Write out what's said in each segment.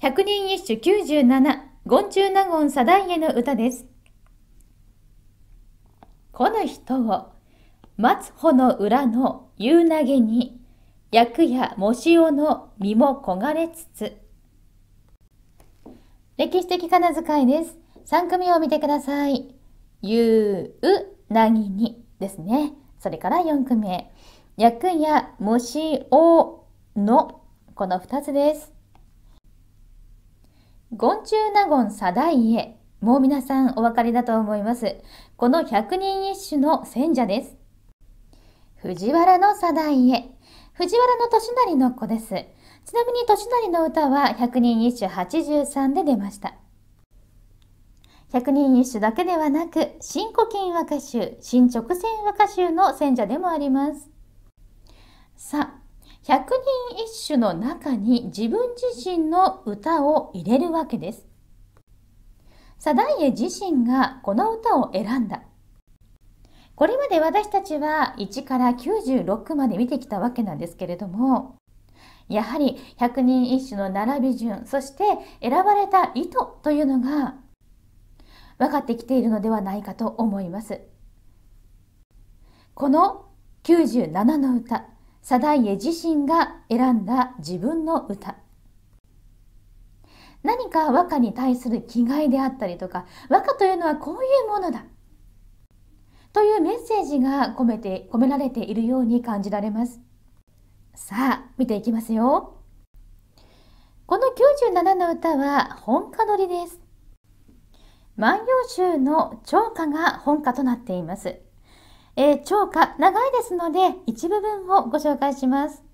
百人一首97、ゴン中納言サダイエの歌です。この人を、松穂の裏の夕投げに、役やもしおの身も焦がれつつ。歴史的仮名遣いです。3組を見てください。夕う、なぎにですね。それから4組目。役やもしおの、この2つです。ゴンチュウナゴンサダイエ。もう皆さんお分かりだと思います。この百人一首の選者です。藤原のイエ。藤原の年成の子です。ちなみに年成の歌は百人一首83で出ました。百人一首だけではなく、新古今和歌集、新直線和歌集の選者でもあります。さあ、百人一首の中に自分自身の歌を入れるわけです。サダイエ自身がこの歌を選んだ。これまで私たちは1から96まで見てきたわけなんですけれども、やはり百人一首の並び順、そして選ばれた意図というのが分かってきているのではないかと思います。この97の歌、定家自身が選んだ自分の歌何か和歌に対する気概であったりとか和歌というのはこういうものだというメッセージが込めて込められているように感じられますさあ見ていきますよこの97の歌は本歌取りです万葉集の長歌が本歌となっていますえー、超過長いですので一部分をご紹介します。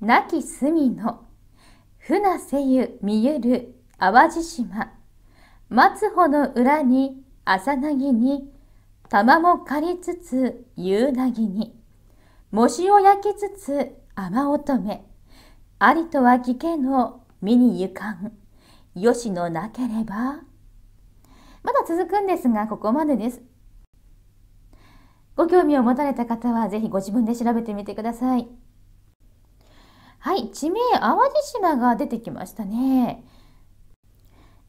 亡き隅の船せゆみゆる淡路島松穂の裏に朝なぎに玉も借りつつ夕なぎに模試を焼きつつ雨乙女ありとは聞けの見にゆかんよしのなければまだ続くんですがここまでですご興味を持たれた方はぜひご自分で調べてみてください。はい、地名淡路島が出てきましたね。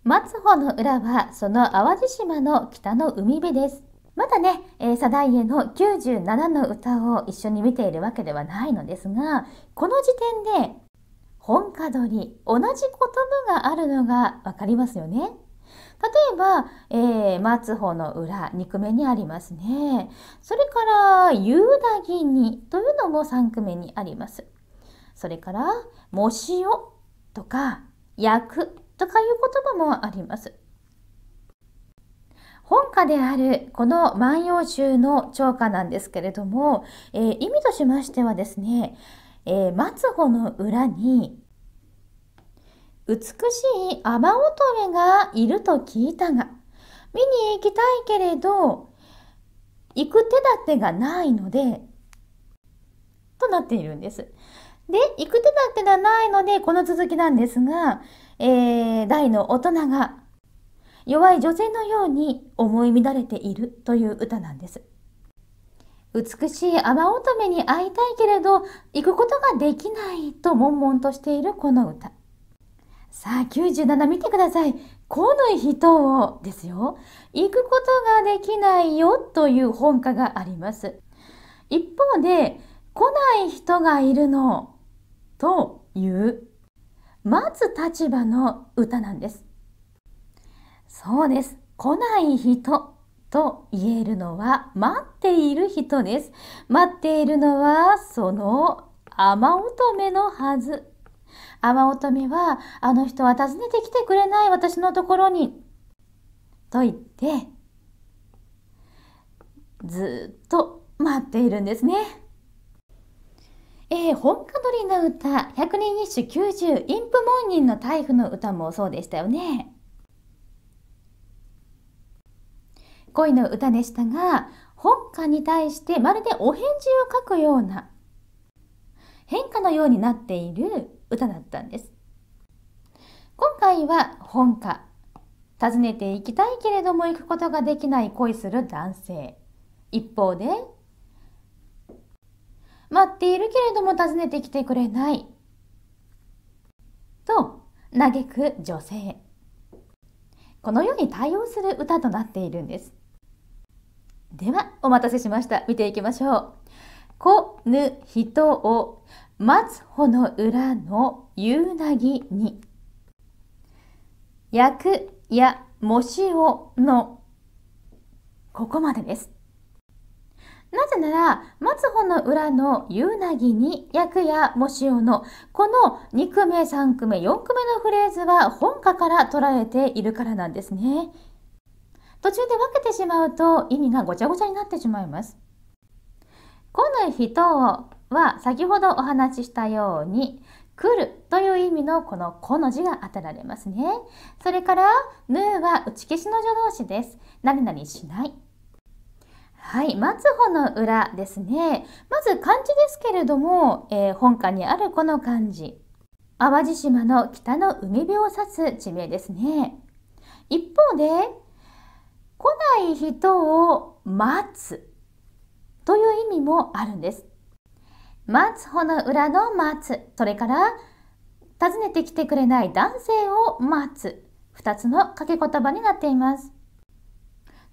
松穂の裏はその淡路島の北の海辺です。まだね、えー、サダイエの97の歌を一緒に見ているわけではないのですが、この時点で本歌取り、同じ言葉があるのがわかりますよね。例えば、えー、松穂の裏、2句目にありますね。それから、夕ぎにというのも3句目にあります。それから、もしおとか、焼くとかいう言葉もあります。本家であるこの万葉集の長歌なんですけれども、えー、意味としましてはですね、えー、松穂の裏に美しいア乙女がいると聞いたが、見に行きたいけれど、行く手立てがないので、となっているんです。で、行く手立てがないので、この続きなんですが、えー、大の大人が弱い女性のように思い乱れているという歌なんです。美しい阿波乙女に会いたいけれど、行くことができないと悶々としているこの歌。さあ、97見てください。来ない人をですよ。行くことができないよという本家があります。一方で、来ない人がいるのという待つ立場の歌なんです。そうです。来ない人と言えるのは待っている人です。待っているのはその雨乙女のはず。阿波乙女は、あの人は訪ねてきてくれない私のところに。と言って、ずっと待っているんですね。えー、本歌鳥の歌、百人一首九十、インプモン人の台風の歌もそうでしたよね。恋の歌でしたが、本歌に対してまるでお返事を書くような変化のようになっている歌だったんです今回は本歌訪ねていきたいけれども行くことができない恋する男性一方で待っているけれども訪ねてきてくれないと嘆く女性このように対応する歌となっているんですではお待たせしました見ていきましょう「こぬ人を松穂の裏の夕なぎに。役やもしおのここまでです。なぜなら、松穂の裏の夕なぎに役やもしおのこの2句目、3句目、4句目のフレーズは本家から捉えているからなんですね。途中で分けてしまうと意味がごちゃごちゃになってしまいます。この人をは先ほどお話ししたように来るという意味のこの「こ」の字が当てられますね。それから「ぬ」は打ち消しの助動詞です。何々しない。はい、松穂の裏ですね。まず漢字ですけれども、えー、本館にあるこの漢字。淡路島の北の海辺を指す地名ですね。一方で、来ない人を待つという意味もあるんです。松穂の裏の松それから訪ねてきてくれない男性を待つ2つの掛け言葉になっています。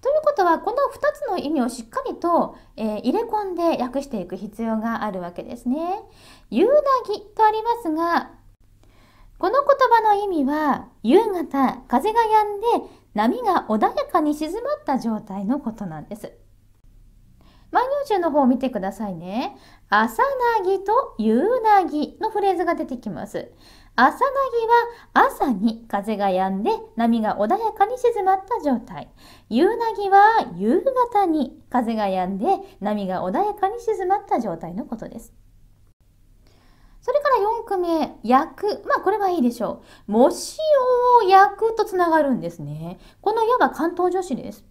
ということはこの2つの意味をしっかりと、えー、入れ込んで訳していく必要があるわけですね。夕凪とありますがこの言葉の意味は夕方風が止んで波が穏やかに静まった状態のことなんです。万葉集の方を見てくださいね。朝なぎと夕なぎのフレーズが出てきます。朝なぎは朝に風が止んで波が穏やかに静まった状態。夕なぎは夕方に風が止んで波が穏やかに静まった状態のことです。それから4句目、焼く。まあこれはいいでしょう。藻塩を焼くとつながるんですね。この矢は関東女子です。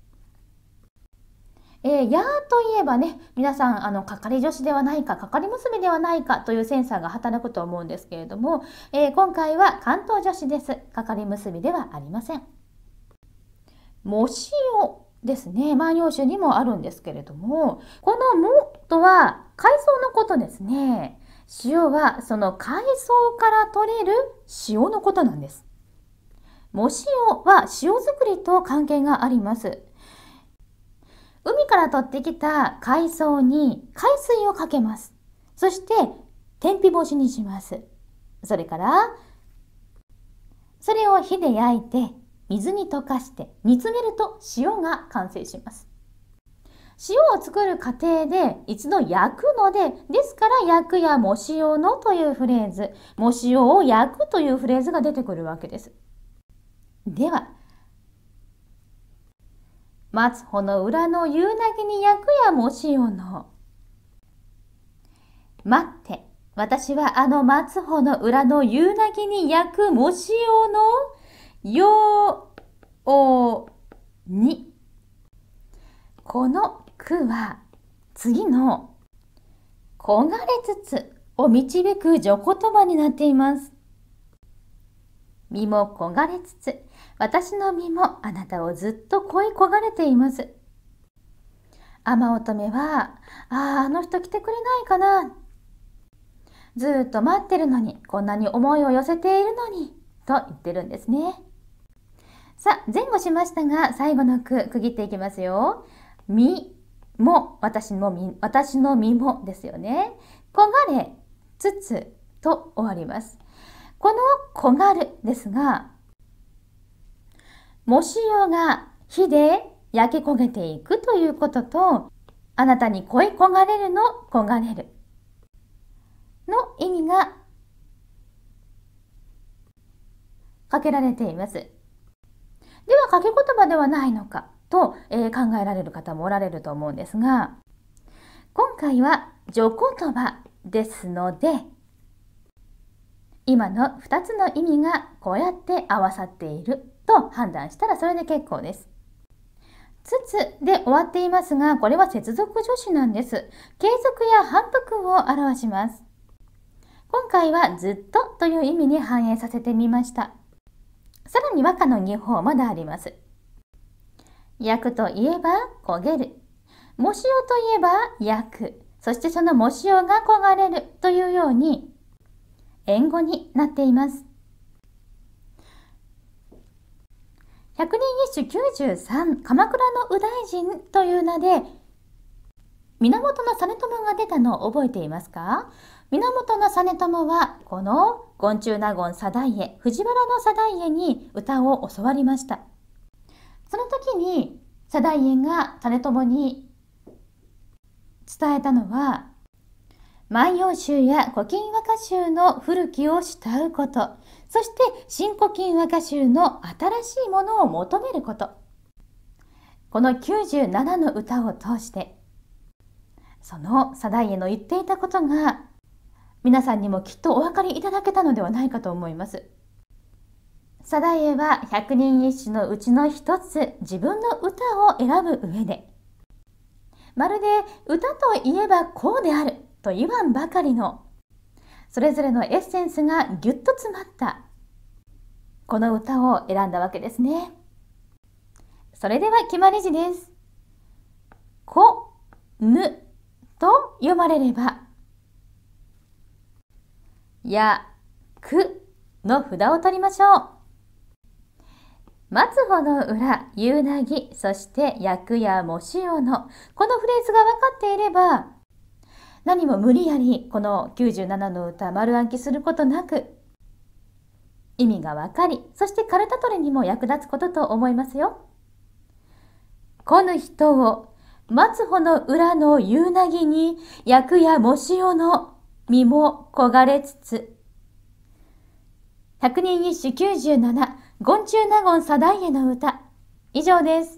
えー、やーといえばね皆さんあの係女子ではないか係娘ではないかというセンサーが働くと思うんですけれども、えー、今回は関東女子です係結ではありません。もしをですね万葉集にもあるんですけれどもこの「も」とは海藻のことですね。塩はその海藻から取れる塩のことなんです。藻塩は塩作りと関係があります。海から取ってきた海藻に海水をかけます。そして、天日干しにします。それから、それを火で焼いて、水に溶かして煮詰めると塩が完成します。塩を作る過程で一度焼くので、ですから焼くや藻塩のというフレーズ、藻塩を焼くというフレーズが出てくるわけです。では、松穂の裏の夕なぎに焼くやもしよの。待って、私はあの松穂の裏の夕なぎに焼くもしよの、よおに。この句は、次の、焦がれつつを導く序言葉になっています。身も焦がれつつ、私の身もあなたをずっと恋焦がれています。天乙女は、ああ、あの人来てくれないかな。ずっと待ってるのに、こんなに思いを寄せているのに、と言ってるんですね。さあ、前後しましたが、最後の句、区切っていきますよ。身も、私も身、私の身もですよね。焦がれつつと終わります。この小るですが、もようが火で焼け焦げていくということと、あなたに恋焦がれるの焦がれるの意味がかけられています。では、かけ言葉ではないのかと、えー、考えられる方もおられると思うんですが、今回は序言葉ですので、今の2つの意味がこうやって合わさっていると判断したらそれで結構です。つつで終わっていますが、これは接続助詞なんです。継続や反復を表します。今回はずっとという意味に反映させてみました。さらに和歌の技法まだあります。焼くといえば焦げる。藻塩といえば焼く。そしてその藻塩が焦がれるというように、円語になっています。百人一首93鎌倉の右大臣という名で源実朝が出たのを覚えていますか源実朝はこの「昆虫納言定家藤原の定家」に歌を教わりましたその時に定家が実朝に伝えたのは万葉集や古今和歌集の古きを慕うこと、そして新古今和歌集の新しいものを求めること。この97の歌を通して、その定家の言っていたことが、皆さんにもきっとお分かりいただけたのではないかと思います。定家は百人一首のうちの一つ、自分の歌を選ぶ上で、まるで歌といえばこうであると言わんばかりのそれぞれのエッセンスがぎゅっと詰まったこの歌を選んだわけですねそれでは決まり字です「こ」「ぬ」と読まれれば「や」「く」の札を取りましょう松穂の裏、夕なぎ、そしてくやもしおの。このフレーズが分かっていれば、何も無理やりこの97の歌丸暗記することなく意味がわかりそしてカルタトレにも役立つことと思いますよ。来ぬ人を松穂の裏の夕なぎに役や藻塩の身も焦がれつつ。百人一首97、ゴン中納言左大への歌。以上です。